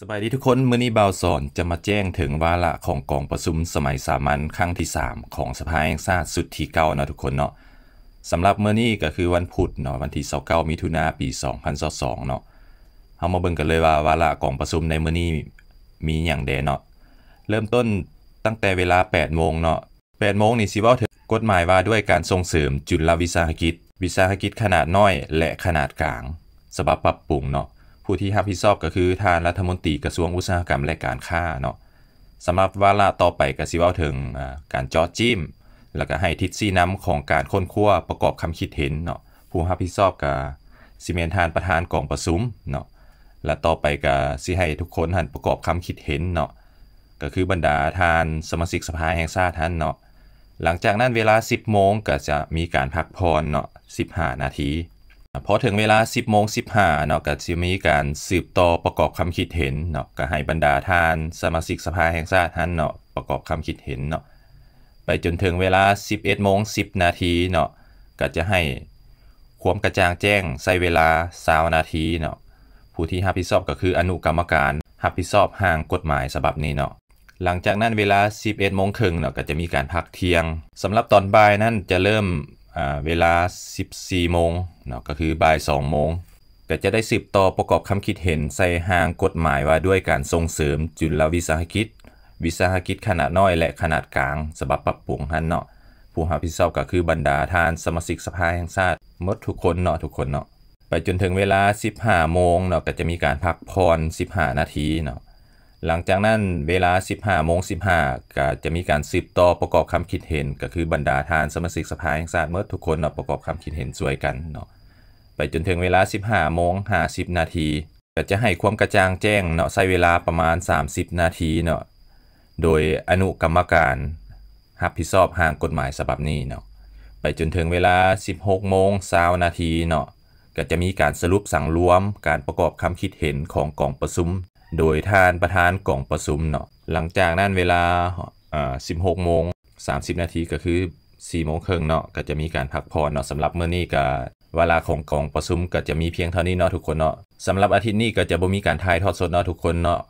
สบายดีทุกคนมือนี้บ่าวสอน จะมาแจ้งถึงวาระของกองประชุมสมัยสามัญครั้งที่ 3 ของสภาแห่งชาติสุดที่เก้านะทุกคนเนาะสำหรับมื่อนี้ก็คือวันพุธเนาะวันที่29มิถุนาปี 2022เนาะเฮามาเบิ่งกันเลยว่าวาระกองประชุมในมือนี้มีอย่างแดเนาะเริ่มต้นตั้งแต่เวลา 8 โมงเนาะ8โมงนี่สิเว้าถึงกฎหมายว่าด้วยการส่งเสริมจุลวิสาหกิจวิสาหกิจขนาดน้อยและขนาดกลางฉบับปรับปรุงเนาะผู้ที่รับผิดชอบก็คือทานรัฐมนตรีกระทรวงอุตสาหกรรมและการค้าเนาะสำหรับวาระต่อไปก็สิเว้าถึงการจอจิ้ม แล้วก็ให้ทิศซี่นำของการค้นคว้าประกอบคำคิดเห็นเนาะผู้รับผิดชอบก็สิเมนทานประธานกองประชุมเนาะและต่อไปก็สิให้ทุกคนหันประกอบคำคิดเห็นเนาะก็คือบรรดาทานสมาชิกสภาแห่งชาติท่านเนาะหลังจากนั้นเวลา 10 โมงก็จะมีการพักพรเนาะ15 นาทีพอถึงเวลา 10 โมง 15เนาะก็จะมีการสืบต่อประกอบคำคิดเห็นเนาะก็ให้บรรดาท่านสมาชิกสภาแห่งชาติท่านเนาะประกอบคำคิดเห็นเนาะไปจนถึงเวลา 11 โมง10 นาทีเนาะก็จะให้ ความกระจ่างแจ้งใส่เวลา20นาทีเนาะผู้ที่รับผิดชอบก็คืออนุกรรมการรับผิดชอบห่างกฎหมายฉบับนี้เนาะหลังจากนั้นเวลา 11โมงครึ่งเนาะก็จะมีการพักเที่ยงสำหรับตอนบ่ายนั่นจะเริ่มเวลา 14 โมงเนาะก็คือบ่าย 2 โมง ก็จะได้สิบต่อประกอบคำคิดเห็นใส่หางกฎหมายว่าด้วยการส่งเสริมจุลวิสาหกิจ วิสาหกิจขนาดน้อยและขนาดกลาง สบับปรับปรุงหันเนาะ ผู้หาพิเศษก็คือบรรดาทานสมาชิกสภาแห่งชาติหมดทุกคนเนาะทุกคนเนาะไปจนถึงเวลา 15 โมงเนาะก็จะมีการพักผ่อน15 นาทีเนาะหลังจากนั้นเวลา 15โมง15ก็จะมีการสืบต่อประกอบคำคิดเห็น ก็คือบรรดาทานสมาชิกสภาแห่งชาติเมื่อทุกคนเนาะประกอบคำคิดเห็นสวยกันเนาะไปจนถึงเวลา 15โมง50 นาที ก็จะให้ความกระจ่างแจ้งเนาะใช้เวลาประมาณ 30 นาทีเนาะโดยอนุกรรมการรับผิดชอบห่างกฎหมายฉบับนี้เนาะไปจนถึงเวลา 16โมง20นาทีเนาะก็จะมีการสรุปสั่งรวมการประกอบคำคิดเห็นของกองประชุมโดยท่านประธานกล่อง ประชุมเนาะ หลังจากนั้นเวลาอ่สิบหกโมงสามสิบนาทีก็คือสี่โมงครึ่งเนาะ ก็จะมีการพักผ่อนเนาะสำหรับเมื่อนี้ ก็ เวลาของกล่องประชุม ก็จะมีเพียงเท่านี้เนาะทุกคนเนาะสำหรับอาทิตย์นี้ก็จะบ่มีการถ่ายทอดสดเนาะทุกคนเนาะ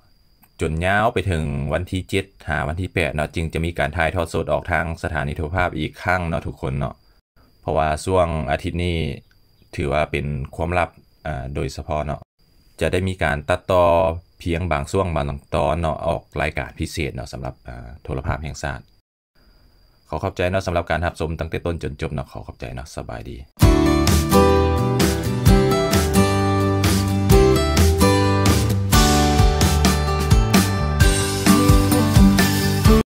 จนยาวไปถึงวันที่7หาวันที่8เนาะจึงจะมีการถ่ายทอดสดออกทางสถานีโทรภาพอีกครั้งเนาะทุกคนเนาะ เพราะว่าช่วงอาทิตย์นี้ถือว่าเป็นความลับอ่าโดยเฉพาะเนาะจะได้มีการตัดต่อเพียงบางช่วงบางตอนเนาะออกรายการพิเศษเนาะสำหรับโทรภาพแห่งชาติขอขอบใจเนาะสำหรับการรับชมตั้งแต่ต้นจนจบเนาะขอขอบใจเนาะสบายดี